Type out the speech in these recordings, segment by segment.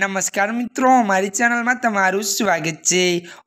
નમસ્કાર મિત્રો મારી ચેનલમાં તમારું સ્વાગત છે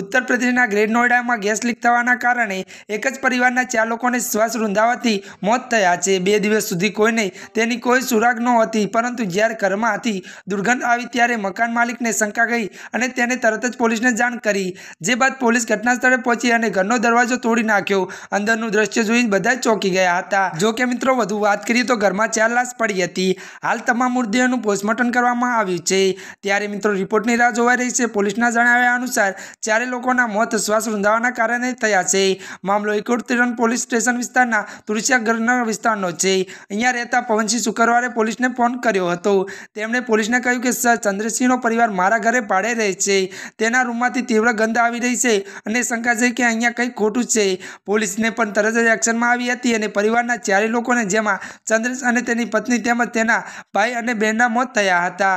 ઉત્તર પ્રદેશના ગ્રેટ નોઈડામાં ગેસ લીક થવાના કારણે એક જ પરિવારના ચાર લોકોને શ્વાસ રૂંધાવાથી મોત થયા છે બે દિવસ સુધી કોઈને તેની કોઈ સુરાગ નહોતી પરંતુ જ્યારે ઘરમાં હતી દુર્ગંધ આવી ત્યારે મકાન માલિકને શંકા ગઈ અને તેને તરત જ પોલીસને જાણ કરી જે બાદ પોલીસ ઘટના સ્થળે પહોંચી અને ઘરનો દરવાજો તોડી નાખ્યો અંદરનું દ્રશ્ય જોઈ બધા ચોંકી ગયા હતા જો કે મિત્રો વધુ વાત કરીએ તો ઘરમાં ચાર લાશ પડી હતી હાલ તમામ મૃતદેહોનું પોસ્ટમોર્ટમ કરવામાં આવ્યું છે ત્યારે મિત્રો રિપોર્ટની રાહ જોવાઈ રહી છે પોલીસના જણાવ્યા અનુસાર ચારે લોકોના મોત શ્વાસ રૂંધાવાના કારણે થયા છે મામલો એકોતેરન પોલીસ સ્ટેશન વિસ્તારના ગરના વિસ્તારનો છે અહીંયા રહેતા પવનસિંહ શુક્રવારે પોલીસને ફોન કર્યો હતો તેમણે પોલીસને કહ્યું કે સર ચંદ્રસિંહનો પરિવાર મારા ઘરે પાડે રહે છે તેના રૂમમાંથી તીવ્ર ગંધ આવી રહી છે અને શંકા છે કે અહીંયા કંઈ ખોટું છે પોલીસને પણ તરત જ એક્શનમાં આવી હતી અને પરિવારના ચારે લોકોને જેમાં ચંદ્રેશ અને તેની પત્ની તેમજ તેના ભાઈ અને બહેનના મોત થયા હતા